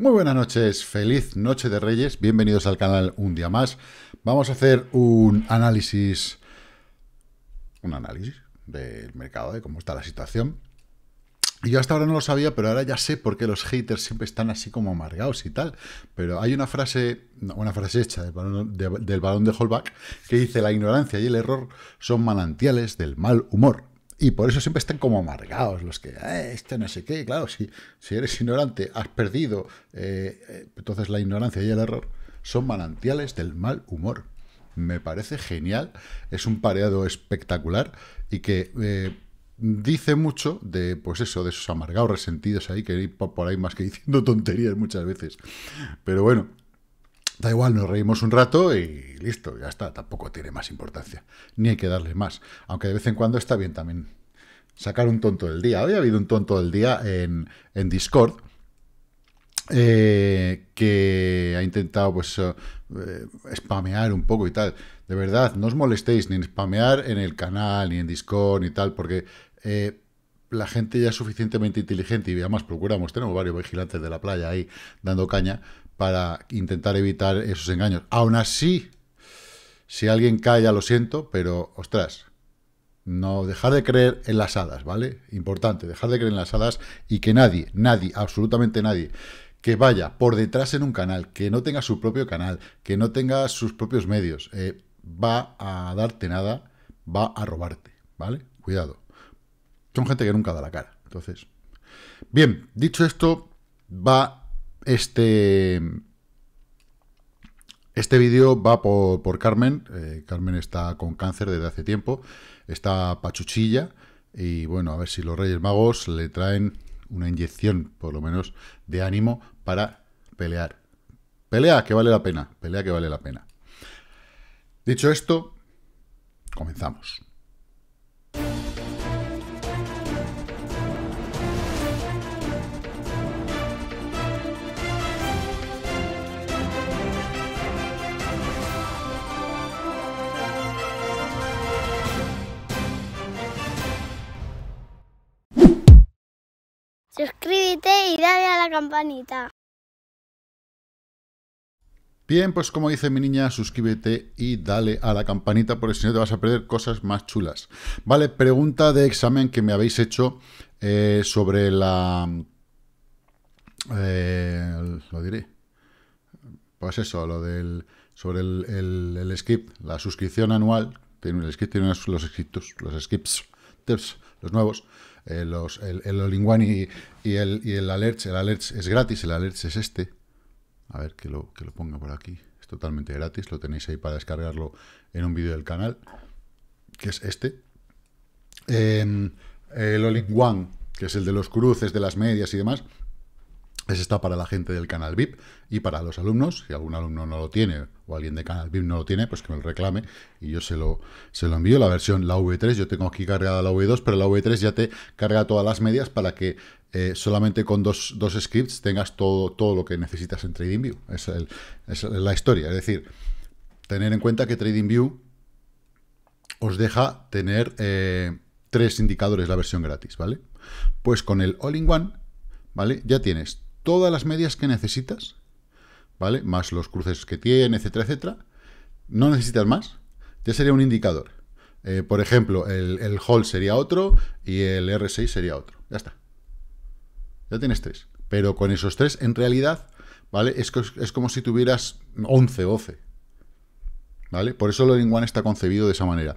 Muy buenas noches, feliz noche de Reyes, bienvenidos al canal un día más. Vamos a hacer un análisis, un análisis del mercado, de cómo está la situación. Y yo hasta ahora no lo sabía, pero ahora ya sé por qué los haters siempre están así como amargados y tal. Pero hay una frase, una frase hecha del del balón de Holbach que dice, la ignorancia y el error son manantiales del mal humor. Y por eso siempre están como amargados los que, eh, este no sé qué, claro, si, si eres ignorante, has perdido, eh, eh, entonces la ignorancia y el error son manantiales del mal humor. Me parece genial, es un pareado espectacular y que eh, dice mucho de, pues eso, de esos amargados resentidos ahí, que por ahí más que diciendo tonterías muchas veces. Pero bueno, Da igual, nos reímos un rato y listo, ya está, tampoco tiene más importancia, ni hay que darle más, aunque de vez en cuando está bien también sacar un tonto del día. Hoy ha habido un tonto del día en, Discord, eh, que ha intentado pues eh, spamear un poco y tal. De verdad, no os molestéis ni en spamear en el canal, ni en Discord, ni tal, porque eh, la gente ya es suficientemente inteligente y además procuramos, tenemos varios vigilantes de la playa ahí dando caña, para intentar evitar esos engaños. Aún así, si alguien cae, ya lo siento, pero ostras, no dejar de creer en las hadas, ¿vale? Importante, dejar de creer en las hadas y que nadie, nadie, absolutamente nadie, que vaya por detrás en un canal, que no tenga su propio canal, que no tenga sus propios medios, eh, va a darte nada, va a robarte, ¿vale? Cuidado. Son gente que nunca da la cara, entonces. Bien, dicho esto, va este, este vídeo va por, Carmen. Eh, Carmen está con cáncer desde hace tiempo. Está pachuchilla. Y bueno, a ver si los Reyes Magos le traen una inyección, por lo menos, de ánimo para pelear. Pelea que vale la pena. Pelea que vale la pena. Dicho esto, comenzamos. Bien, pues como dice mi niña, suscríbete y dale a la campanita porque si no te vas a perder cosas más chulas. Vale, pregunta de examen que me habéis hecho eh, sobre la... Eh, lo diré. Pues eso, lo del... sobre el, el, la suscripción anual. Tiene el script, tiene los skips, los skips, los nuevos. Eh, el, el Olinguan y, el, y el Alerts. El Alerts es gratis, el Alerts es este. A ver, que lo, que lo ponga por aquí. Es totalmente gratis, lo tenéis ahí para descargarlo en un vídeo del canal, que es este. Em, el All One, que es el de los cruces, de las medias y demás, es está para la gente del canal VIP y para los alumnos. Si algún alumno no lo tiene o alguien de canal VIP no lo tiene, pues que me lo reclame y yo se lo, se lo envío. La versión, la V3, yo tengo aquí cargada la V2, pero la V3 ya te carga todas las medias para que eh, solamente con dos, scripts tengas todo, todo lo que necesitas en TradingView. es, la historia. Es decir, tener en cuenta que TradingView os deja tener eh, tres indicadores la versión gratis, ¿vale? Pues con el All-in-One, ¿vale? Ya tienes todas las medias que necesitas, ¿vale? Más los cruces que tiene, etcétera, etcétera. No necesitas más, ya sería un indicador. Eh, por ejemplo, el, Hall sería otro y el R6 sería otro. Ya está. Ya tienes tres. Pero con esos tres, en realidad, ¿vale? Es, como si tuvieras 11, 12. ¿Vale? Por eso Loring One está concebido de esa manera.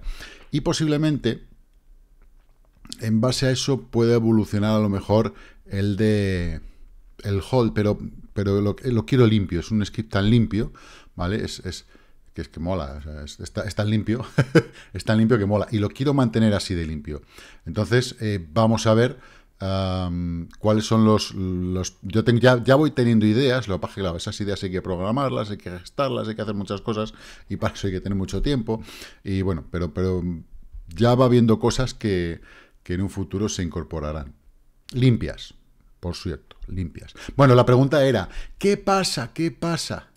Y posiblemente, en base a eso, puede evolucionar a lo mejor el de el hold, pero, pero lo, lo, quiero limpio, es un script tan limpio, ¿vale? Es, es que es que mola, es, está, tan limpio, es tan limpio que mola, y lo quiero mantener así de limpio. Entonces, eh, vamos a ver cuáles son los... los yo ya, ya, voy teniendo ideas, lo que esas ideas hay que programarlas, hay que gestarlas, hay que hacer muchas cosas, y para eso hay que tener mucho tiempo, y bueno, pero, pero ya va viendo cosas que, que en un futuro se incorporarán. Limpias por cierto, limpias. Bueno, la pregunta era, ¿qué pasa? ¿Qué pasa?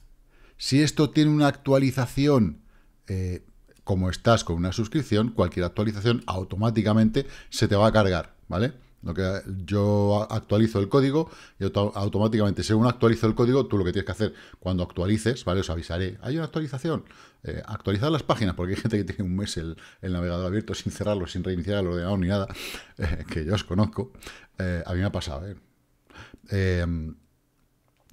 Si esto tiene una actualización, eh, como estás con una suscripción, cualquier actualización automáticamente se te va a cargar, ¿vale? Lo que yo actualizo el código y automáticamente, según actualizo el código, tú lo que tienes que hacer cuando actualices, ¿vale? Os avisaré. Hay una actualización. Eh, actualizar las páginas, porque hay gente que tiene un mes el, navegador abierto sin cerrarlo, sin reiniciar el ordenador ni nada, eh, que yo os conozco. a mí me ha pasado, ¿eh? Em,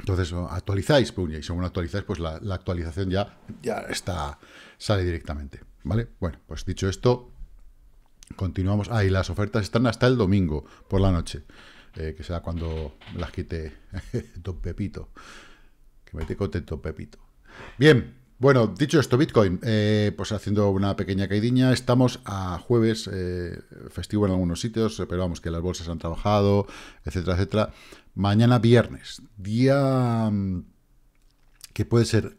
entonces actualizáis, puña, pues, y según actualizáis, pues la, actualización ya, ya está, sale directamente. ¿Vale? Bueno, pues dicho esto, continuamos. Ah, y las ofertas están hasta el domingo por la noche, eh, que será cuando las quite Don Pepito. Que me te contento, Pepito. Bien, bueno, dicho esto, Bitcoin, eh, pues haciendo una pequeña caidiña, estamos a jueves, eh, festivo en algunos sitios, pero vamos, que las bolsas han trabajado, etcétera, etcétera. Mañana viernes, día mm, que puede ser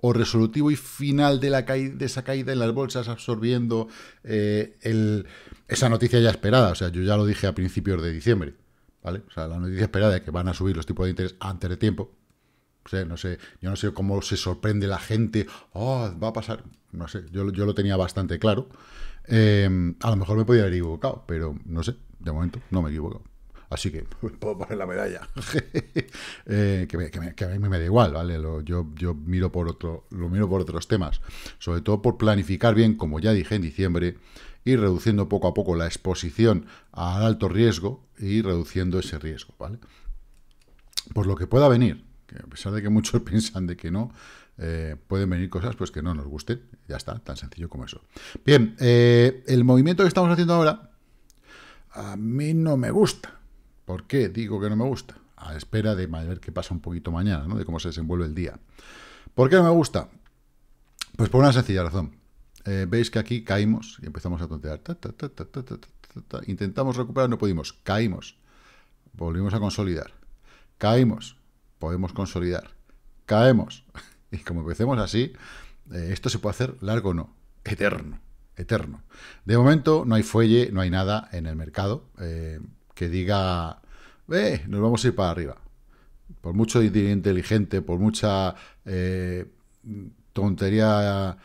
o resolutivo y final de, la caída, de esa caída en las bolsas absorbiendo eh, el, esa noticia ya esperada. O sea, yo ya lo dije a principios de diciembre, ¿vale? O sea, la noticia esperada de que van a subir los tipos de interés antes de tiempo, sé, no sé, yo no sé cómo se sorprende la gente, oh, va a pasar, no sé, yo, lo tenía bastante claro. Em, a lo mejor me podía haber equivocado, pero no sé, de momento no me equivoco... Así que me puedo poner la medalla. Eh, que, a mí me da igual, ¿vale? yo, yo miro por otro, lo miro por otros temas. Sobre todo por planificar bien, como ya dije en diciembre, ...y reduciendo poco a poco la exposición al alto riesgo y reduciendo ese riesgo, ¿vale? Por lo que pueda venir, a pesar de que muchos piensan de que no, eh, pueden venir cosas pues que no nos gusten. Ya está, tan sencillo como eso. Bien, eh, el movimiento que estamos haciendo ahora a mí no me gusta. ¿Por qué digo que no me gusta? A espera de ver qué pasa un poquito mañana, ¿no? de cómo se desenvuelve el día. ¿Por qué no me gusta? Pues por una sencilla razón. Eh, veis que aquí caímos y empezamos a tontear. Intentamos recuperar, no pudimos. Caímos. Volvimos a consolidar. Caímos podemos consolidar. Caemos. Y como empecemos así, eh, esto se puede hacer largo o no, eterno, eterno. De momento no hay fuelle, no hay nada en el mercado eh, que diga, eh, nos vamos a ir para arriba. Por mucho inteligente, por mucha eh, tontería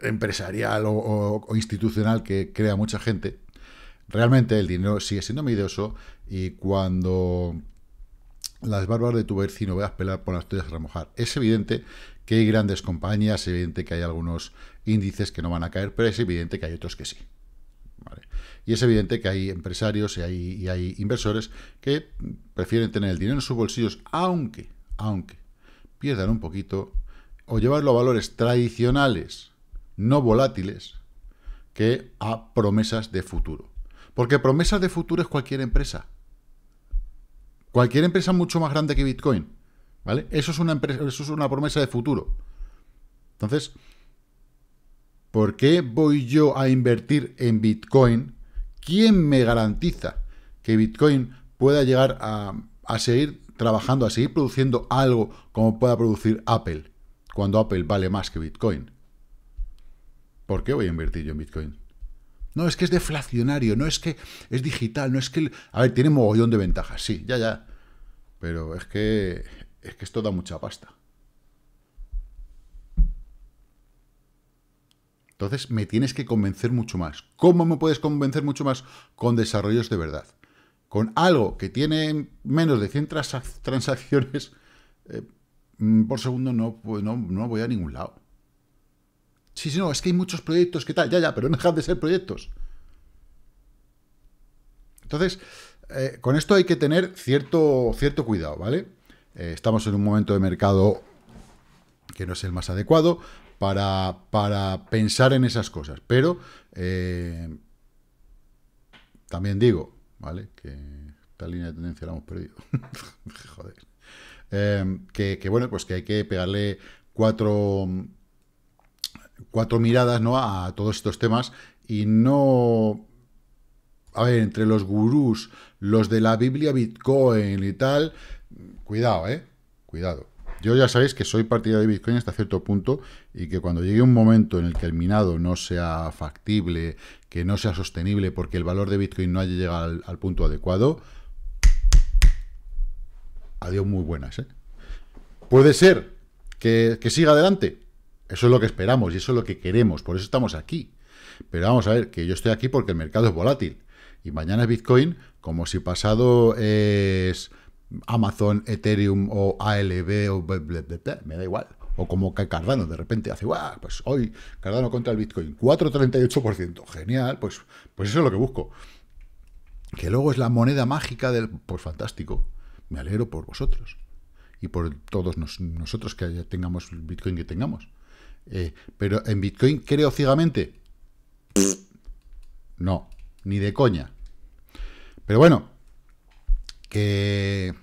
empresarial o institucional que crea mucha gente, Realmente el dinero sigue siendo medioso y cuando las barbas de tu vecino veas pelar, por las tuyas a remojar. Es evidente que hay grandes compañías, es evidente que hay algunos índices que no van a caer, pero es evidente que hay otros que sí. Y es evidente que hay empresarios y hay, y hay inversores que prefieren tener el dinero en sus bolsillos, aunque, aunque pierdan un poquito, o llevarlo a valores tradicionales, no volátiles, que a promesas de futuro. Porque promesa de futuro es cualquier empresa. Cualquier empresa mucho más grande que Bitcoin. ¿Vale? Eso es una, es una promesa de futuro. Entonces, ¿por qué voy yo a invertir en Bitcoin? ¿Quién me garantiza que Bitcoin pueda llegar a, a seguir trabajando, a seguir produciendo algo como pueda producir Apple, cuando Apple vale más que Bitcoin? ¿Por qué voy a invertir yo en Bitcoin? No, es que es deflacionario, no es que es digital, no es que... A ver, tiene mogollón de ventajas, sí, ya, ya. Pero es que, es que esto da mucha pasta. Entonces me tienes que convencer mucho más. ¿Cómo me puedes convencer mucho más? Con desarrollos de verdad. Con algo que tiene menos de 100 transacciones eh, mm, por segundo pues no, no voy a ningún lado. Sí, sí, no, es que hay muchos proyectos que tal, ya, ya, pero no dejan de ser proyectos. Entonces, eh, con esto hay que tener cierto, cierto cuidado, ¿vale? Eh, estamos en un momento de mercado que no es el más adecuado para, pensar en esas cosas, pero eh, también digo, ¿vale? Que esta línea de tendencia la hemos perdido. Joder. que bueno, pues que hay que pegarle cuatro cuatro miradas ¿no? a, todos estos temas y no... A ver, entre los gurús, los de la Biblia Bitcoin y tal, cuidado, ¿eh? Cuidado. Yo ya sabéis que soy partidario de Bitcoin hasta cierto punto y que cuando llegue un momento en el que el minado no sea factible, que no sea sostenible porque el valor de Bitcoin no haya llegado al, punto adecuado, adiós muy buenas. ¿eh? Puede ser que siga adelante, eso es lo que esperamos y eso es lo que queremos, por eso estamos aquí. Pero vamos a ver, que yo estoy aquí porque el mercado es volátil. Y mañana es Bitcoin, como si pasado es Amazon, Ethereum o ALB o bla, me da igual. O como que Cardano de repente hace, ¡guau! Pues hoy Cardano contra el Bitcoin, 4,38%. Genial, pues, pues eso es lo que busco. Que luego es la moneda mágica del... Pues fantástico. Me alegro por vosotros. Y por todos nosotros que tengamos Bitcoin que tengamos. Eh, pero en Bitcoin creo ciegamente. No, ni de coña. Pero bueno, que,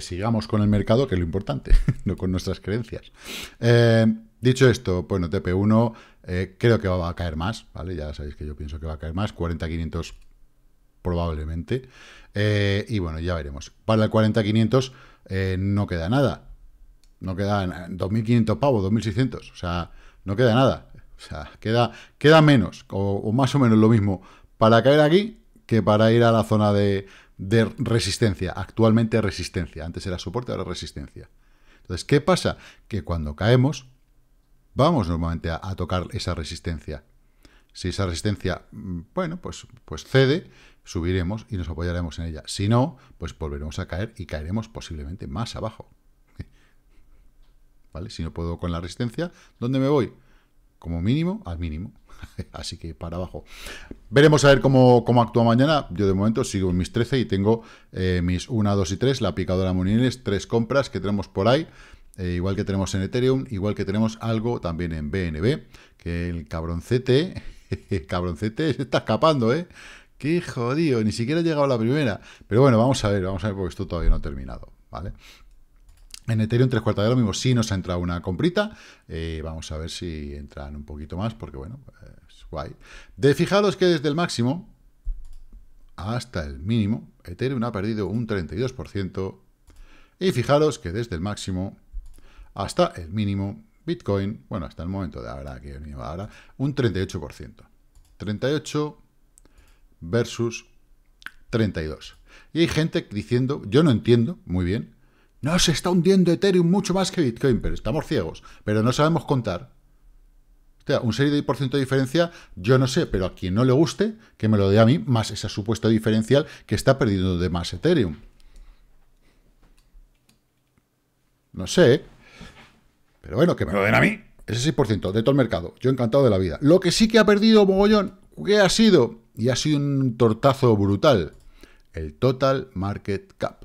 sigamos con el mercado, que es lo importante, no con nuestras creencias. Eh, dicho esto, bueno, TP1 eh, creo que va a caer más, ¿vale? Ya sabéis que yo pienso que va a caer más, 40.500 probablemente. y bueno, ya veremos. Para el 40.500 no queda nada. No queda quedan 2.500 pavos, 2.600. O sea, no queda nada. O sea, queda, queda menos, o, más o menos lo mismo, para caer aquí que para ir a la zona de, resistencia. Actualmente resistencia. Antes era soporte, ahora resistencia. Entonces, ¿qué pasa? Que cuando caemos, vamos normalmente a, a, tocar esa resistencia. Si esa resistencia, mm, bueno, pues, pues cede, subiremos y nos apoyaremos en ella. Si no, pues volveremos a caer y caeremos posiblemente más abajo. ¿vale? Si no puedo con la resistencia, ¿dónde me voy? Como mínimo, al mínimo. Así que para abajo. Veremos a ver cómo, actúa mañana. Yo de momento sigo en mis 13 y tengo eh, mis 1, 2 y 3, la picadora Monines, tres compras que tenemos por ahí. Eh, igual que tenemos en Ethereum, igual que tenemos algo también en BNB, que el cabroncete, el cabroncete se está escapando, ¿eh? Qué jodido, ni siquiera ha llegado la primera. Pero bueno, vamos a ver, vamos a ver porque esto todavía no ha terminado, ¿vale? En Ethereum tres cuartas de lo mismo, sí nos ha entrado una comprita. Eh, vamos a ver si entran un poquito más, porque bueno, es guay. De fijaros que desde el máximo hasta el mínimo, Ethereum ha perdido un 32%. Y fijaros que desde el máximo hasta el mínimo, Bitcoin, bueno, hasta el momento de ahora, que ahora, un 38%. 38 versus 32. Y hay gente diciendo, yo no entiendo muy bien, no, se está hundiendo Ethereum mucho más que Bitcoin, pero estamos ciegos, pero no sabemos contar. O sea, un 6% de diferencia, yo no sé, pero a quien no le guste, que me lo dé a mí, más ese supuesto diferencial que está perdiendo de más Ethereum. No sé, pero bueno, que me lo den a mí, ese 6% de todo el mercado, yo encantado de la vida. Lo que sí que ha perdido Mogollón, que ha sido? Y ha sido un tortazo brutal, el Total Market Cap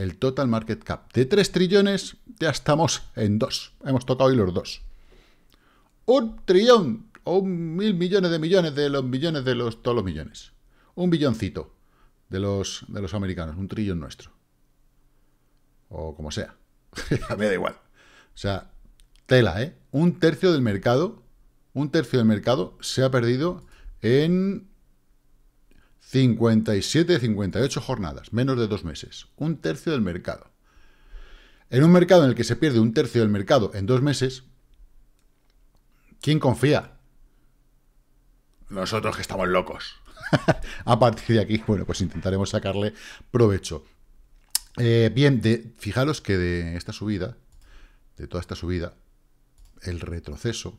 el total market cap de 3 trillones, ya estamos en 2. Hemos tocado hoy los dos. Un trillón o un mil millones de millones de los millones de los todos los millones. Un billoncito de los, de los americanos, un trillón nuestro. O como sea. Me da igual. O sea, tela, ¿eh? Un tercio del mercado, un tercio del mercado se ha perdido en 57, 58 jornadas, menos de dos meses, un tercio del mercado. En un mercado en el que se pierde un tercio del mercado en dos meses, ¿quién confía? Nosotros que estamos locos. A partir de aquí, bueno, pues intentaremos sacarle provecho. Eh, bien, de, fijaros que de esta subida, de toda esta subida, el retroceso,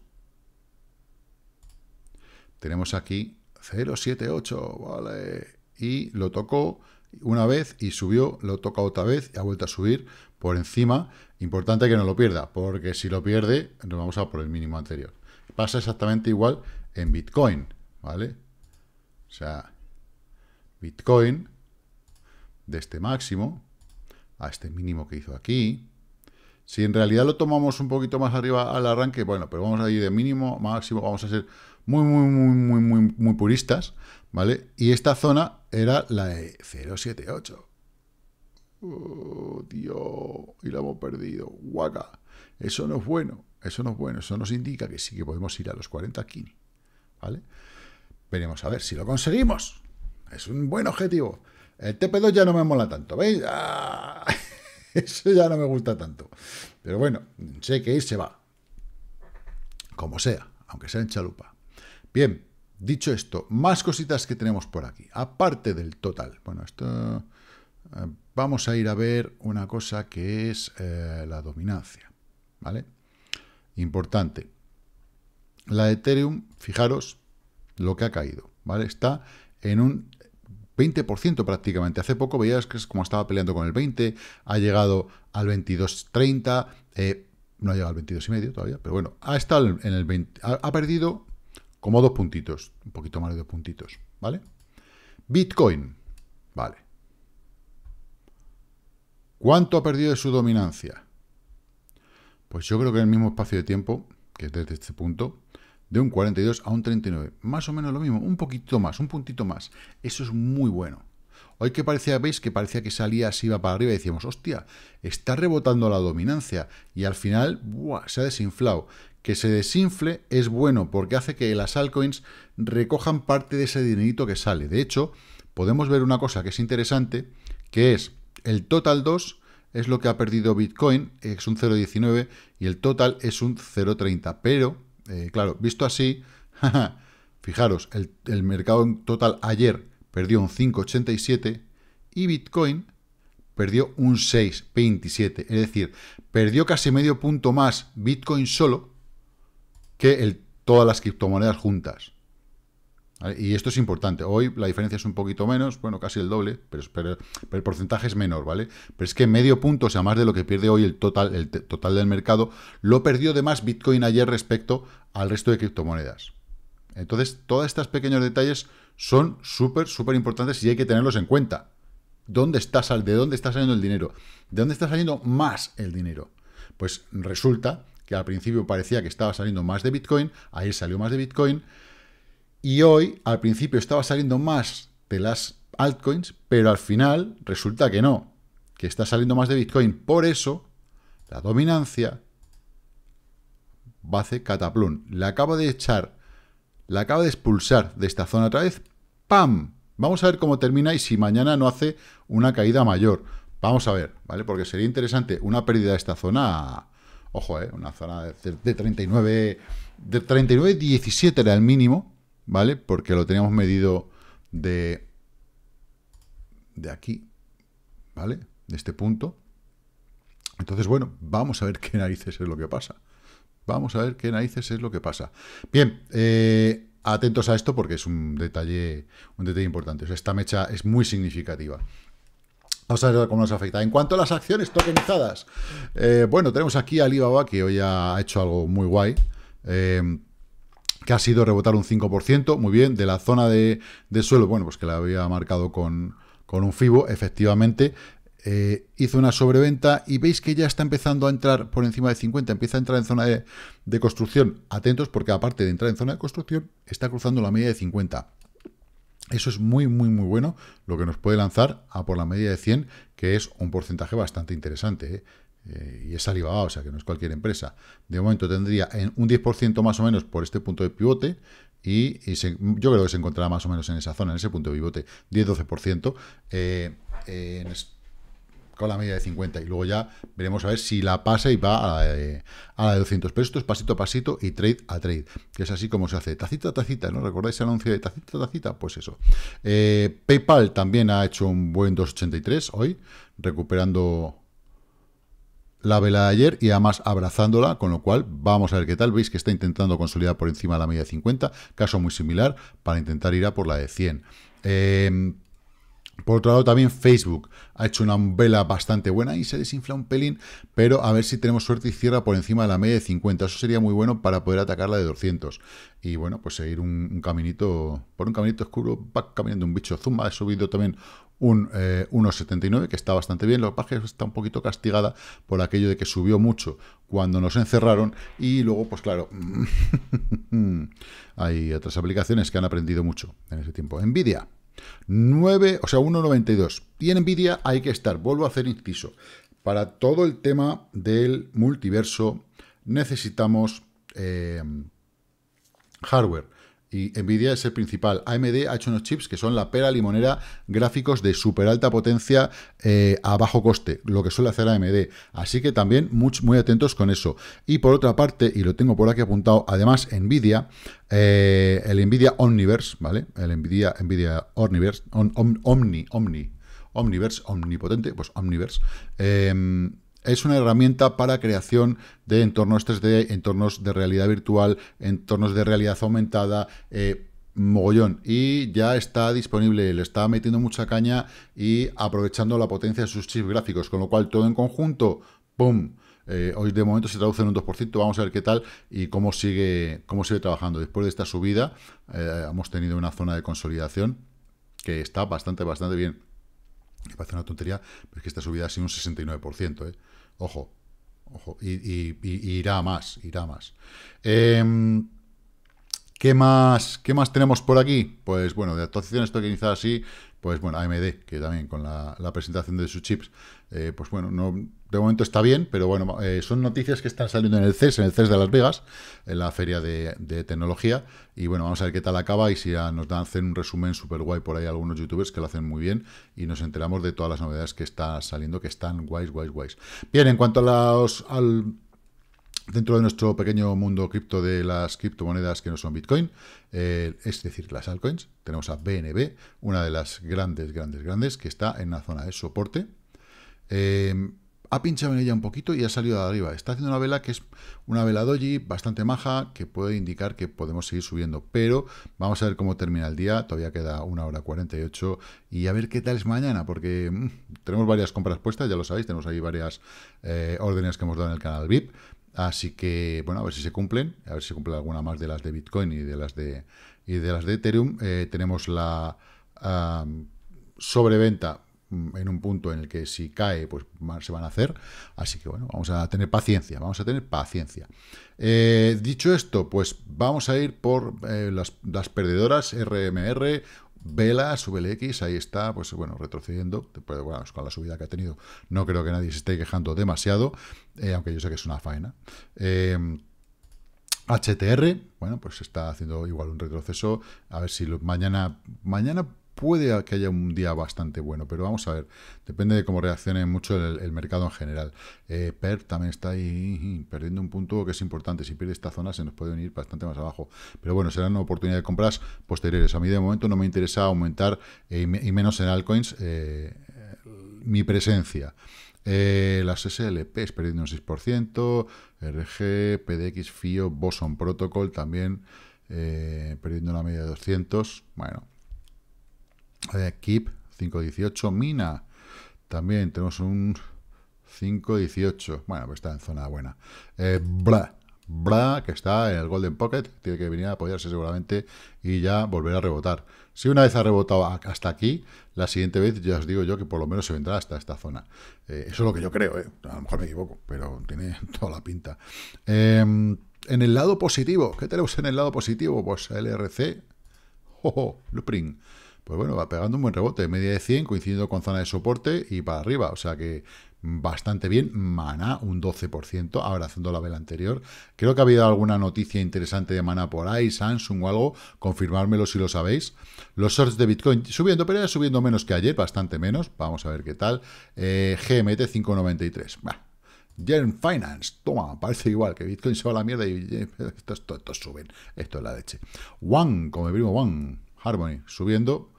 tenemos aquí 078, vale. Y lo tocó una vez y subió, lo toca otra vez y ha vuelto a subir por encima. Importante que no lo pierda, porque si lo pierde, nos vamos a por el mínimo anterior. Pasa exactamente igual en Bitcoin, ¿vale? O sea, Bitcoin, de este máximo a este mínimo que hizo aquí, si en realidad lo tomamos un poquito más arriba al arranque, bueno, pero vamos a ir de mínimo, máximo, vamos a ser muy, muy, muy, muy, muy, puristas, ¿vale? Y esta zona era la de 078. Oh, Dios, y la hemos perdido. Guaca. Eso no es bueno, eso no es bueno. Eso nos indica que sí que podemos ir a los 40 Kini, ¿vale? Veremos a ver si lo conseguimos. Es un buen objetivo. El TP2 ya no me mola tanto, ¿veis? ¡Ah! Eso ya no me gusta tanto. Pero bueno, sé que ahí se va. Como sea, aunque sea en chalupa. Bien, dicho esto, más cositas que tenemos por aquí. Aparte del total. Bueno, esto... Eh, vamos a ir a ver una cosa que es eh, la dominancia. ¿Vale? Importante. La Ethereum, fijaros lo que ha caído. ¿Vale? Está en un 20% prácticamente. Hace poco veías que es como estaba peleando con el 20, ha llegado al 22.30, eh, no ha llegado al 22,5 todavía, pero bueno, ha estado en el 20, ha, perdido como dos puntitos, un poquito más de dos puntitos, ¿vale? Bitcoin, vale. ¿Cuánto ha perdido de su dominancia? Pues yo creo que en el mismo espacio de tiempo, que es desde este punto, de un 42 a un 39. Más o menos lo mismo, un poquito más, un puntito más. Eso es muy bueno. Hoy que parecía, veis que parecía que salía así, iba para arriba y decíamos, hostia, está rebotando la dominancia. Y al final, se ha desinflado. Que se desinfle es bueno porque hace que las altcoins recojan parte de ese dinerito que sale. De hecho, podemos ver una cosa que es interesante, que es el total 2 es lo que ha perdido Bitcoin, es un 0,19 y el total es un 0,30, pero eh, claro, visto así, fijaros, el, mercado en total ayer perdió un 5,87 y Bitcoin perdió un 6,27. Es decir, perdió casi medio punto más Bitcoin solo que todas las criptomonedas juntas. Y esto es importante. Hoy la diferencia es un poquito menos, bueno, casi el doble, pero, el porcentaje es menor, ¿vale? Pero es que medio punto, o sea, más de lo que pierde hoy el total, el total del mercado, lo perdió de más Bitcoin ayer respecto al resto de criptomonedas. Entonces, todos estos pequeños detalles son súper, súper importantes y hay que tenerlos en cuenta. ¿Dónde ¿De dónde está saliendo el dinero? ¿De dónde está saliendo más el dinero? Pues resulta que al principio parecía que estaba saliendo más de Bitcoin, ayer salió más de Bitcoin, y hoy, al principio, estaba saliendo más de las altcoins, pero al final resulta que no, que está saliendo más de Bitcoin. Por eso, la dominancia va a hacer cataplum. La acaba de echar, la acaba de expulsar de esta zona otra vez. ¡Pam! Vamos a ver cómo termina y si mañana no hace una caída mayor. Vamos a ver, ¿vale? Porque sería interesante una pérdida de esta zona. Ojo, ¿eh? Una zona de, de 39... De era el mínimo ¿vale? Porque lo teníamos medido de, de aquí, ¿vale? De este punto. Entonces, bueno, vamos a ver qué narices es lo que pasa. Vamos a ver qué narices es lo que pasa. Bien, eh, atentos a esto porque es un detalle, un detalle importante. esta mecha es muy significativa. Vamos a ver cómo nos afecta. En cuanto a las acciones tokenizadas, eh, bueno, tenemos aquí a Alibaba, que hoy ha hecho algo muy guay. Eh, que ha sido rebotar un 5%, muy bien, de la zona de, suelo, bueno, pues que la había marcado con, un FIBO, efectivamente, eh, hizo una sobreventa y veis que ya está empezando a entrar por encima de 50, empieza a entrar en zona de, de, construcción. Atentos porque aparte de entrar en zona de construcción, está cruzando la media de 50. Eso es muy, muy, muy bueno, lo que nos puede lanzar a por la media de 100, que es un porcentaje bastante interesante. ¿eh? Eh, y es Alibaba, o sea que no es cualquier empresa, de momento tendría en un 10% más o menos por este punto de pivote, y, yo creo que se encontrará más o menos en esa zona, en ese punto de pivote, 10-12%, eh, eh, con la media de 50, y luego ya veremos a ver si la pasa y va a la de, a 200, pero esto es pasito a pasito y trade a trade, que es así como se hace, tacita a tacita, ¿no? ¿Recordáis el anuncio de tacita a tacita? Pues eso. PayPal también ha hecho un buen 2,83 hoy, recuperando la vela de ayer y además abrazándola, con lo cual vamos a ver qué tal. Veis que está intentando consolidar por encima de la media de 50, caso muy similar, para intentar ir a por la de 100. Em, por otro lado, también Facebook ha hecho una vela bastante buena y se desinfla un pelín, pero a ver si tenemos suerte y cierra por encima de la media de 50. Eso sería muy bueno para poder atacar la de 200. Y bueno, pues seguir un, caminito, por un caminito oscuro, va caminando un bicho. Zumba ha subido también un 1,79, eh, que está bastante bien. La página está un poquito castigada por aquello de que subió mucho cuando nos encerraron y luego, pues claro, hay otras aplicaciones que han aprendido mucho en ese tiempo. Nvidia. 9, o sea, 1,92. Y en Nvidia hay que estar, vuelvo a hacer inciso, para todo el tema del multiverso necesitamos eh, hardware y Nvidia es el principal. AMD ha hecho unos chips que son la pera limonera, gráficos de súper alta potencia eh, a bajo coste, lo que suele hacer AMD. Así que también muy, muy, atentos con eso. Y por otra parte, y lo tengo por aquí apuntado, además Nvidia, eh, el Nvidia Omniverse, ¿vale? El Nvidia, Nvidia Omniverse, Omni, Omni, Omniverse, omnipotente, pues Omniverse. Em, es una herramienta para creación de entornos 3D, entornos de realidad virtual, entornos de realidad aumentada, eh, mogollón. Y ya está disponible, le está metiendo mucha caña y aprovechando la potencia de sus chips gráficos, con lo cual todo en conjunto, ¡pum! Eh, hoy de momento se traduce en un 2%, vamos a ver qué tal y cómo sigue, cómo sigue trabajando. Después de esta subida, eh, hemos tenido una zona de consolidación que está bastante, bastante bien. Me parece una tontería, pero es que esta subida ha sido un 69%. ¿eh? Ojo, ojo, y, irá más, irá más. Em, ¿Qué más, ¿Qué más tenemos por aquí? Pues bueno, de actuaciones tokenizadas sí, pues bueno, AMD, que también con la, presentación de sus chips, eh, pues bueno, no, de momento está bien, pero bueno, eh, son noticias que están saliendo en el CES, en el CES de Las Vegas, en la feria de, tecnología, y bueno, vamos a ver qué tal acaba y si nos dan un resumen súper guay por ahí algunos youtubers que lo hacen muy bien y nos enteramos de todas las novedades que está saliendo, que están guays, guays, guays. Bien, en cuanto a los... Al, dentro de nuestro pequeño mundo cripto de las criptomonedas que no son Bitcoin, eh, es decir, las altcoins, tenemos a BNB, una de las grandes, grandes, grandes, que está en la zona de soporte. Eh, ha pinchado en ella un poquito y ha salido de arriba. Está haciendo una vela que es una vela doji bastante maja, que puede indicar que podemos seguir subiendo, pero vamos a ver cómo termina el día. Todavía queda una hora 48 y a ver qué tal es mañana, porque mm, tenemos varias compras puestas, ya lo sabéis, tenemos ahí varias eh, órdenes que hemos dado en el canal VIP. Así que, bueno, a ver si se cumplen, a ver si se cumple alguna más de las de Bitcoin y de las de, las de Ethereum. Eh, tenemos la sobreventa mm, en un punto en el que si cae, pues se van a hacer. Así que, bueno, vamos a tener paciencia, vamos a tener paciencia. Eh, dicho esto, pues vamos a ir por eh, las, perdedoras, RMR, Vela, sube el X, ahí está, pues bueno, retrocediendo, después bueno, pues, con la subida que ha tenido, no creo que nadie se esté quejando demasiado, eh, aunque yo sé que es una faena. HTR, eh, bueno, pues está haciendo igual un retroceso, a ver si mañana, mañana puede que haya un día bastante bueno, pero vamos a ver, depende de cómo reaccione mucho el, mercado en general. Eh, PER también está ahí perdiendo un punto que es importante, si pierde esta zona se nos puede venir bastante más abajo, pero bueno, serán una oportunidad de compras posteriores. A mí de momento no me interesa aumentar, eh, y, menos en altcoins, eh, mi presencia. Eh, las SLPs perdiendo un 6%, RG, PDX, FIO, Boson Protocol también perdiendo una media de 200. Bueno, eh, Keep 518. Mina. También tenemos un 518. Bueno, pues está en zona buena. Eh, bla. Bra, que está en el Golden Pocket, tiene que venir a apoyarse seguramente y ya volver a rebotar. Si una vez ha rebotado hasta aquí, la siguiente vez ya os digo yo que por lo menos se vendrá hasta esta zona. Eh, eso es lo que yo creo, eh. a lo mejor me equivoco, pero tiene toda la pinta. Em, en el lado positivo, ¿qué tenemos en el lado positivo? Pues LRC, oh, oh, pues bueno, va pegando un buen rebote, media de 100, coincidiendo con zona de soporte y para arriba, o sea que bastante bien, Mana, un 12%, abrazando la vela anterior. Creo que ha habido alguna noticia interesante de Mana por ahí, Samsung o algo, confirmármelo si lo sabéis. Los shorts de Bitcoin subiendo, pero ya subiendo menos que ayer, bastante menos, vamos a ver qué tal. Eh, GMT 593, bah. Gen Finance, toma, parece igual que Bitcoin se va a la mierda y eh, estos, suben, esto es la leche. One, como el primo One, Harmony subiendo,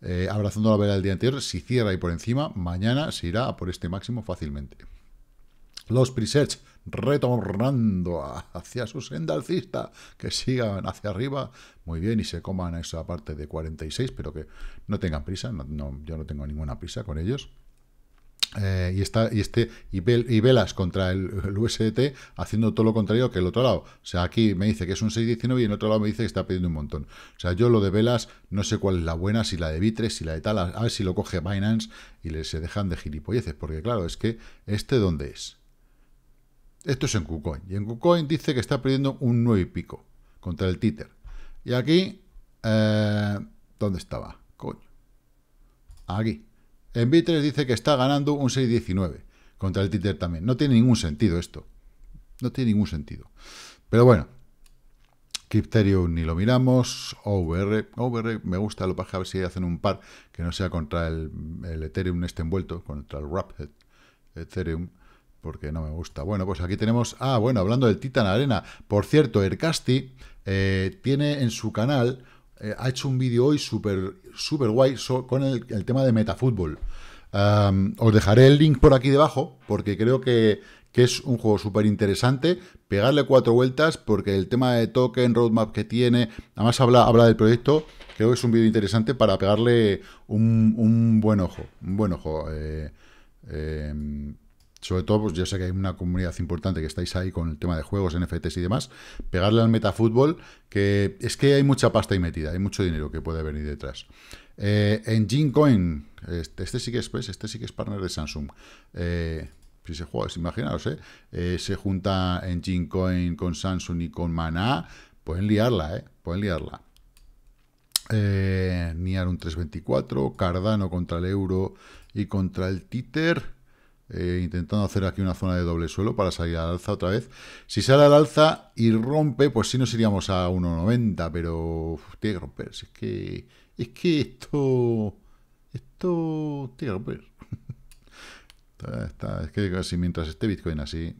eh, abrazando la vela del día anterior. Si cierra ahí por encima, mañana se irá por este máximo fácilmente. Los presets retornando hacia su senda alcista, que sigan hacia arriba, muy bien, y se coman esa parte de 46, pero que no tengan prisa, yo no tengo ninguna prisa con ellos. Eh, y, está, y, este, y, velas contra el, USDT haciendo todo lo contrario que el otro lado. O sea, aquí me dice que es un 6.19 y en otro lado me dice que está pidiendo un montón. O sea, yo lo de velas no sé cuál es la buena, si la de vitres si la de tal, a ver si lo coge Binance y le, se dejan de gilipolleces, porque claro, es que este dónde es. Esto es en KuCoin. Y en KuCoin dice que está perdiendo un 9 y pico contra el títer. Y aquí, eh, ¿dónde estaba? Coño. Aquí. En V3 dice que está ganando un 6-19. contra el Titer también. No tiene ningún sentido esto. No tiene ningún sentido. Pero bueno, Crypterium ni lo miramos. OVR, OVR me gusta, lo a ver si hacen un par que no sea contra el, Ethereum este envuelto, contra el Rapid Ethereum porque no me gusta. Bueno, pues aquí tenemos... Ah, bueno, hablando del Titan Arena. Por cierto, Ercasti eh, tiene en su canal eh, ha hecho un vídeo hoy súper super guay con el, tema de metafútbol. os dejaré el link por aquí debajo, porque creo que, es un juego súper interesante. Pegarle cuatro vueltas, porque el tema de token, roadmap que tiene, además habla, habla del proyecto. Creo que es un vídeo interesante para pegarle un, buen ojo. Un buen ojo. eh, em, sobre todo, pues yo sé que hay una comunidad importante que estáis ahí con el tema de juegos, NFTs y demás, pegarle al metafútbol, que es que hay mucha pasta ahí metida, hay mucho dinero que puede venir detrás. Eh, en Gincoin, este, este, sí que es, pues, este sí que es partner de Samsung. Eh, si se juega, imaginaos, ¿eh? ¿eh? se junta en Gincoin con Samsung y con Maná, pueden liarla, ¿eh? Pueden liarla. Eh, un 324, Cardano contra el euro y contra el Títer. Eh, intentando hacer aquí una zona de doble suelo para salir al alza otra vez. Si sale al alza y rompe, pues sí nos iríamos a 1.90, pero tiene que romper. es que es que esto esto tiene que romper. es que casi mientras esté Bitcoin así.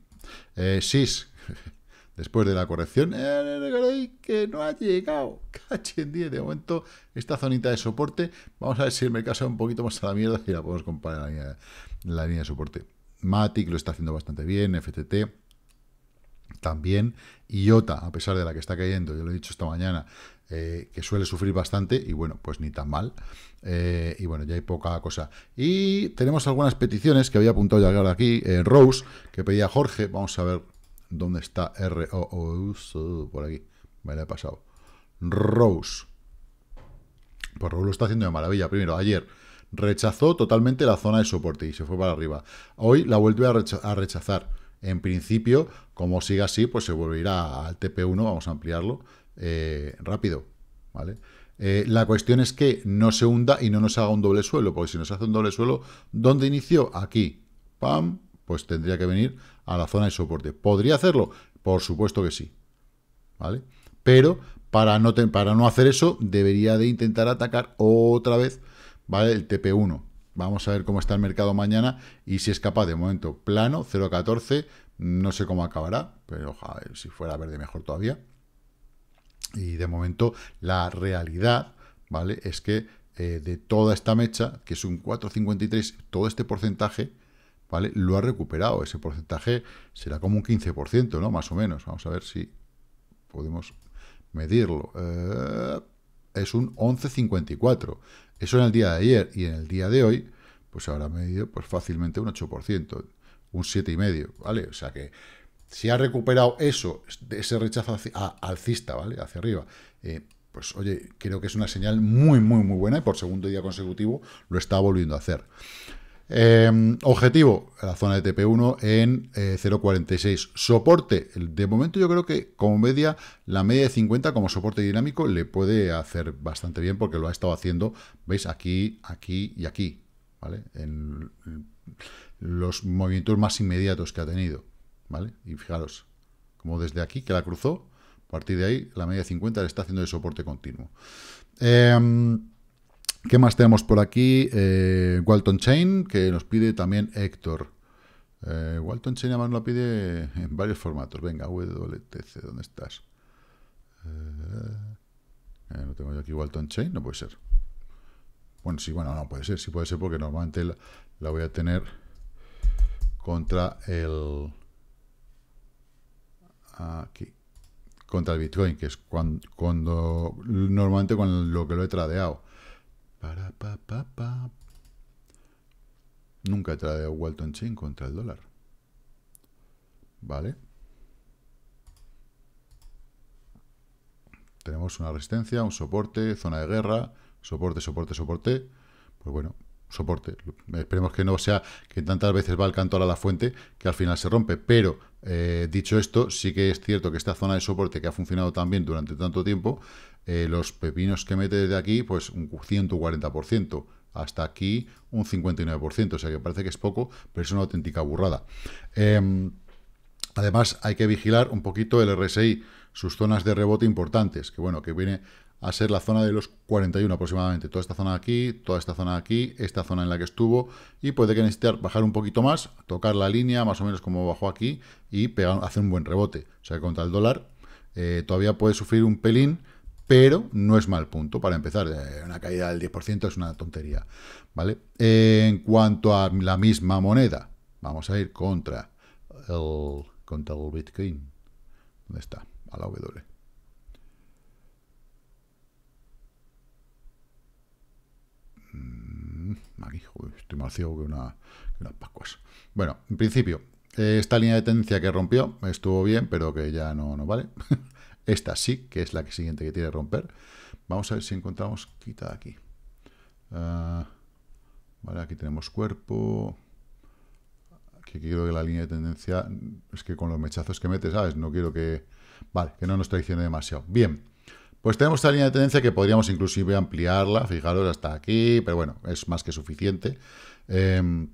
Eh, SIS, después de la corrección, eh, que no ha llegado. H10 de momento esta zonita de soporte. Vamos a ver si el mercado un poquito más a la mierda y la podemos comparar la línea, de soporte. Matic lo está haciendo bastante bien, FTT también, IOTA, a pesar de la que está cayendo, yo lo he dicho esta mañana, eh, que suele sufrir bastante, y bueno, pues ni tan mal, eh, y bueno, ya hay poca cosa. Y tenemos algunas peticiones que había apuntado ya ahora aquí, eh, Rose, que pedía Jorge, vamos a ver dónde está s por aquí, me la he pasado. Rose. Pues Rose lo está haciendo de maravilla. Primero, ayer rechazó totalmente la zona de soporte y se fue para arriba. Hoy la vuelve a, rechazar. En principio, como siga así, pues se volverá al TP1, vamos a ampliarlo, eh, rápido. ¿vale? Eh, la cuestión es que no se hunda y no nos haga un doble suelo, porque si nos hace un doble suelo, ¿dónde inició? Aquí. ¡Pam! Pues tendría que venir a la zona de soporte. ¿Podría hacerlo? Por supuesto que sí. ¿Vale? Pero para no, hacer eso, debería de intentar atacar otra vez ¿vale? el TP1. Vamos a ver cómo está el mercado mañana y si es capaz de momento plano, 0.14, no sé cómo acabará, pero si fuera verde mejor todavía. Y de momento la realidad ¿vale? es que eh, de toda esta mecha, que es un 4.53, todo este porcentaje, ¿vale? Lo ha recuperado. Ese porcentaje será como un 15%, ¿no? Más o menos. Vamos a ver si podemos medirlo, eh, es un 11,54. Eso en el día de ayer y en el día de hoy, pues habrá medido pues fácilmente un 8%, un 7,5%, ¿vale? O sea que si ha recuperado eso, ese rechazo alcista, ¿vale? Hacia arriba, eh, pues oye, creo que es una señal muy, muy, muy buena y por segundo día consecutivo lo está volviendo a hacer. Em, objetivo, la zona de TP1 en 0.46. Eh, soporte, de momento yo creo que como media, la media de 50 como soporte dinámico le puede hacer bastante bien porque lo ha estado haciendo, veis, aquí, aquí y aquí, ¿vale? En los movimientos más inmediatos que ha tenido, ¿vale? Y fijaros, como desde aquí que la cruzó, a partir de ahí la media 50 le está haciendo de soporte continuo. Em, ¿Qué más tenemos por aquí? Eh, Walton Chain, que nos pide también Héctor. Eh, Walton Chain además lo pide en varios formatos. Venga, WTC, ¿dónde estás? Eh, no tengo yo aquí Walton Chain, no puede ser. Bueno, sí, bueno, no puede ser, sí puede ser porque normalmente la, voy a tener contra el... Aquí, contra el Bitcoin, que es cuando, cuando normalmente con lo que lo he tradeado. Nunca trae a Walton Chain contra el dólar. Vale. Tenemos una resistencia, un soporte, zona de guerra, soporte, soporte, soporte. Pues bueno, soporte. Esperemos que no sea que tantas veces va el canto a la fuente que al final se rompe. Pero eh, dicho esto, sí que es cierto que esta zona de soporte que ha funcionado tan bien durante tanto tiempo, eh, los pepinos que mete desde aquí, pues un 140%. Hasta aquí un 59%, o sea que parece que es poco, pero es una auténtica burrada. Em, además, hay que vigilar un poquito el RSI, sus zonas de rebote importantes, que bueno, que viene a ser la zona de los 41 aproximadamente. Toda esta zona aquí, toda esta zona aquí, esta zona en la que estuvo y puede que necesite bajar un poquito más, tocar la línea más o menos como bajó aquí y hacer un buen rebote. O sea, contra el dólar eh, todavía puede sufrir un pelín, pero no es mal punto para empezar. Eh, una caída del 10% es una tontería, ¿vale? Eh, en cuanto a la misma moneda, vamos a ir contra el, contra el Bitcoin. ¿Dónde está? A la W. Mm, estoy más ciego que, una, Bueno, en principio, esta línea de tendencia que rompió estuvo bien, pero que ya no, no vale. Esta sí, que es la siguiente que tiene que romper. Vamos a ver si encontramos quita de aquí. Ah, vale, aquí tenemos cuerpo. Aquí quiero que la línea de tendencia... Es que con los mechazos que mete, ¿sabes? No quiero que... Vale, que no nos traicione demasiado. Bien. Pues tenemos esta línea de tendencia que podríamos inclusive ampliarla, fijaros, hasta aquí, pero bueno, es más que suficiente. Em,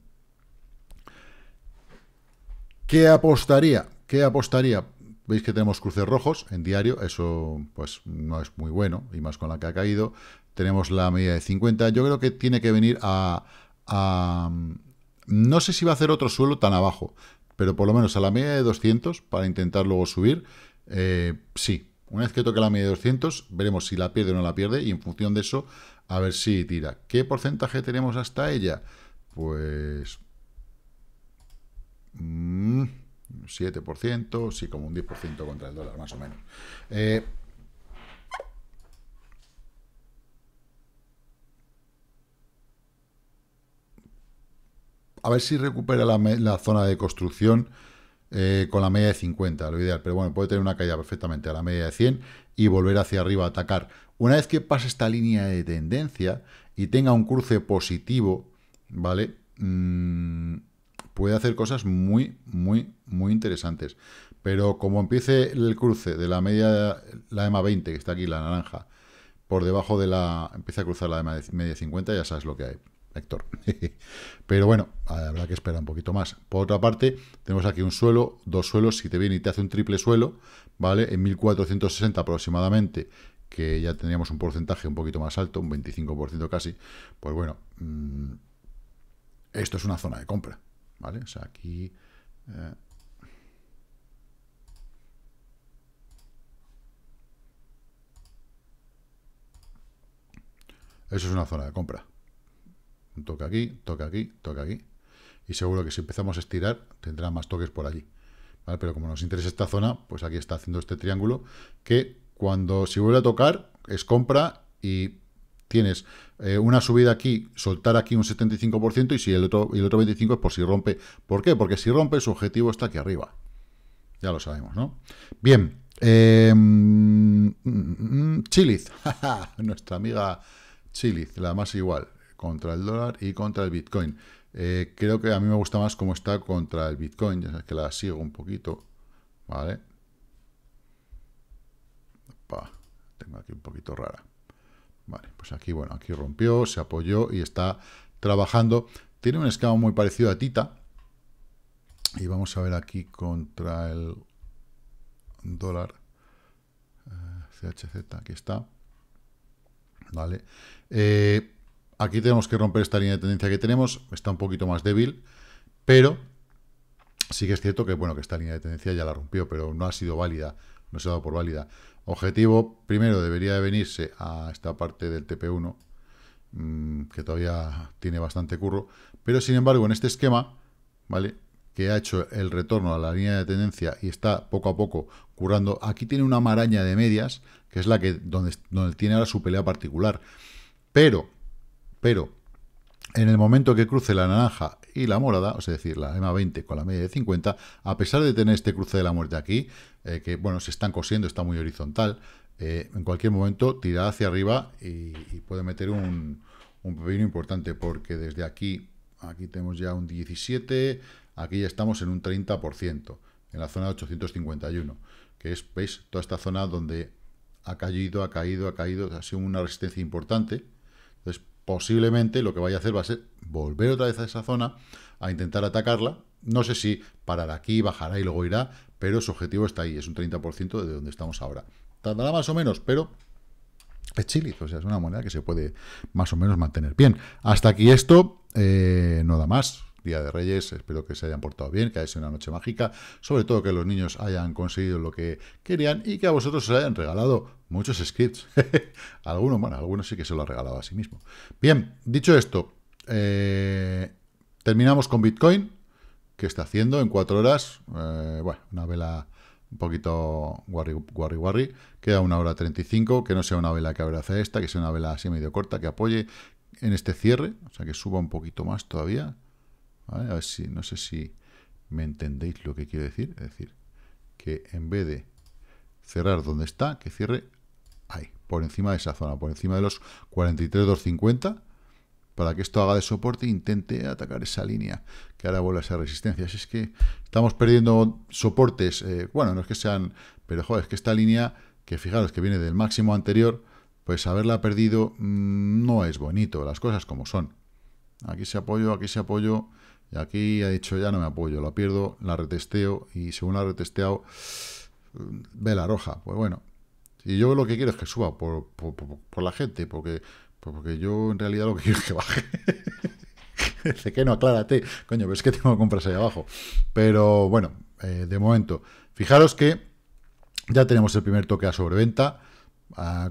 ¿Qué apostaría? ¿Qué apostaría? Veis que tenemos cruces rojos en diario, eso pues no es muy bueno, y más con la que ha caído. Tenemos la media de 50, yo creo que tiene que venir a... no sé si va a hacer otro suelo tan abajo, pero por lo menos a la media de 200 para intentar luego subir, eh, sí, una vez que toque la media de 200, veremos si la pierde o no la pierde y en función de eso, a ver si tira. ¿Qué porcentaje tenemos hasta ella? Pues... 7%, mm, sí, como un 10% contra el dólar, más o menos. Eh, a ver si recupera la zona de construcción eh, con la media de 50, lo ideal. Pero bueno, puede tener una caída perfectamente a la media de 100 y volver hacia arriba a atacar. Una vez que pase esta línea de tendencia y tenga un cruce positivo, ¿vale? Mm, puede hacer cosas muy, muy, muy interesantes. Pero como empiece el cruce de la media, la EMA 20, que está aquí, la naranja, por debajo de la... Empieza a cruzar la EMA de media 50, ya sabes lo que hay. Héctor. Pero bueno, habrá que esperar un poquito más. Por otra parte, tenemos aquí un suelo, dos suelos, si te viene y te hace un triple suelo, ¿vale? En 1460 aproximadamente, que ya teníamos un porcentaje un poquito más alto, un 25% casi, pues bueno, mm, esto es una zona de compra, ¿vale? O sea, aquí... Eh, eso es una zona de compra toca aquí, toca aquí, toca aquí. Y seguro que si empezamos a estirar, tendrá más toques por allí. Pero como nos interesa esta zona, pues aquí está haciendo este triángulo, que cuando si vuelve a tocar, es compra y tienes eh, una subida aquí, soltar aquí un 75% y si el otro, el otro 25% es por si rompe. ¿Por qué? Porque si rompe, su objetivo está aquí arriba. Ya lo sabemos, ¿no? Bien. Eh, mm, mm, mm, Chiliz. Nuestra amiga Chiliz, la más igual contra el dólar y contra el Bitcoin. Eh, creo que a mí me gusta más cómo está contra el Bitcoin, ya que la sigo un poquito, ¿vale? tengo aquí un poquito rara. Vale, pues aquí, bueno, aquí rompió, se apoyó y está trabajando. Tiene un esquema muy parecido a Tita. Y vamos a ver aquí contra el dólar eh, CHZ, aquí está. Vale. Eh, Aquí tenemos que romper esta línea de tendencia que tenemos, está un poquito más débil, pero sí que es cierto que, bueno, que esta línea de tendencia ya la rompió, pero no ha sido válida, no se ha dado por válida. Objetivo, primero, debería de venirse a esta parte del TP1, mm, que todavía tiene bastante curro, pero sin embargo, en este esquema, ¿vale?, que ha hecho el retorno a la línea de tendencia y está poco a poco curando, aquí tiene una maraña de medias, que es la que donde, donde tiene ahora su pelea particular. Pero pero en el momento que cruce la naranja y la morada, es decir, la EMA 20 con la media de 50, a pesar de tener este cruce de la muerte aquí, eh, que bueno, se están cosiendo, está muy horizontal, eh, en cualquier momento tira hacia arriba y, puede meter un, un, pepino importante, porque desde aquí, aquí tenemos ya un 17, aquí ya estamos en un 30%, en la zona de 851, que es, veis, toda esta zona donde ha caído, ha caído, ha caído, ha sido una resistencia importante, entonces posiblemente lo que vaya a hacer va a ser volver otra vez a esa zona a intentar atacarla. No sé si parará aquí, bajará y luego irá, pero su objetivo está ahí, es un 30% de donde estamos ahora. Tardará más o menos, pero es chili, o sea, es una moneda que se puede más o menos mantener. Bien, hasta aquí esto, eh, No da más. Día de Reyes. Espero que se hayan portado bien, que haya sido una noche mágica. Sobre todo que los niños hayan conseguido lo que querían y que a vosotros os hayan regalado muchos scripts. algunos, bueno, algunos sí que se lo ha regalado a sí mismo. Bien, dicho esto, eh, terminamos con Bitcoin, que está haciendo en cuatro horas. Eh, bueno, una vela un poquito guarri, guarri, Queda una hora 35, que no sea una vela que abraza esta, que sea una vela así medio corta, que apoye en este cierre, o sea, que suba un poquito más todavía. A ver si, no sé si me entendéis lo que quiero decir. Es decir, que en vez de cerrar donde está, que cierre ahí, por encima de esa zona, por encima de los 43,250, para que esto haga de soporte e intente atacar esa línea, que ahora vuelve a ser resistencia. Así es que estamos perdiendo soportes, eh, bueno, no es que sean, pero joder, es que esta línea, que fijaros que viene del máximo anterior, pues haberla perdido mm, no es bonito, las cosas como son. Aquí se apoyo, aquí se apoyo, y aquí ha dicho, ya no me apoyo, la pierdo, la retesteo y según la retesteo retesteado, mm, vela roja. Pues bueno, y yo lo que quiero es que suba por, la gente, porque, pues porque yo en realidad lo que quiero es que baje. Dice que no, aclárate. Coño, pero es que tengo compras ahí abajo. Pero bueno, eh, de momento, fijaros que ya tenemos el primer toque a sobreventa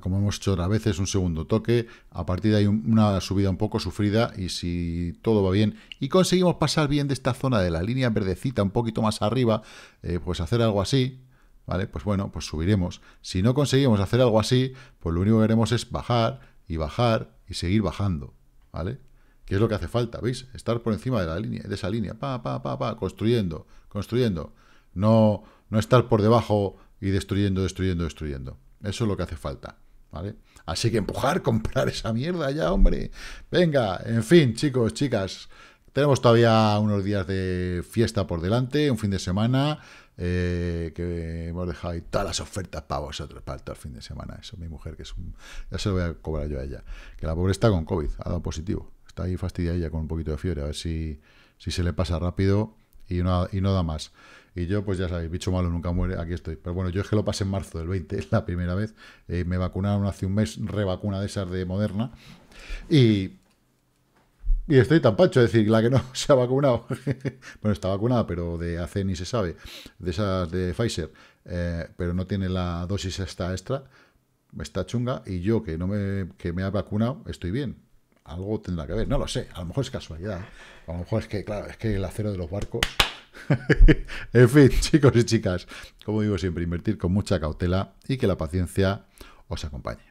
como hemos hecho otras veces, un segundo toque. A partir de ahí una subida un poco sufrida y si todo va bien y conseguimos pasar bien de esta zona de la línea verdecita un poquito más arriba, eh, pues hacer algo así, ¿vale? Pues bueno, pues subiremos. Si no conseguimos hacer algo así, pues lo único que haremos es bajar y bajar y seguir bajando, ¿vale? Que es lo que hace falta? ¿Veis? Estar por encima de la línea, de esa línea, pa, pa, pa, pa, construyendo, construyendo. No, no estar por debajo y destruyendo, destruyendo, destruyendo. Eso es lo que hace falta. ¿Vale? Así que empujar, comprar esa mierda ya, hombre. Venga, en fin, chicos, chicas. Tenemos todavía unos días de fiesta por delante, un fin de semana, eh, que hemos dejado ahí todas las ofertas para vosotros, para todo el fin de semana. Eso, mi mujer, que es un... Ya se lo voy a cobrar yo a ella. Que la pobre está con COVID, ha dado positivo. Está ahí fastidiada ella con un poquito de fiebre, a ver si, se le pasa rápido y y no da más. Y yo, pues ya sabéis, bicho malo nunca muere, aquí estoy. Pero bueno, yo es que lo pasé en marzo del 20, es la primera vez. Eh, me vacunaron hace un mes, revacuna de esas de Moderna. Y, y estoy tan pancho, es decir, la que no se ha vacunado. bueno, está vacunada, pero de hace ni se sabe, de esas de Pfizer. Eh, pero no tiene la dosis esta extra, está chunga. Y yo, que no me, que me ha vacunado, estoy bien algo tendrá que ver, no lo sé, a lo mejor es casualidad, a lo mejor es que, claro, es que el acero de los barcos en fin, chicos y chicas, como digo siempre, invertir con mucha cautela y que la paciencia os acompañe.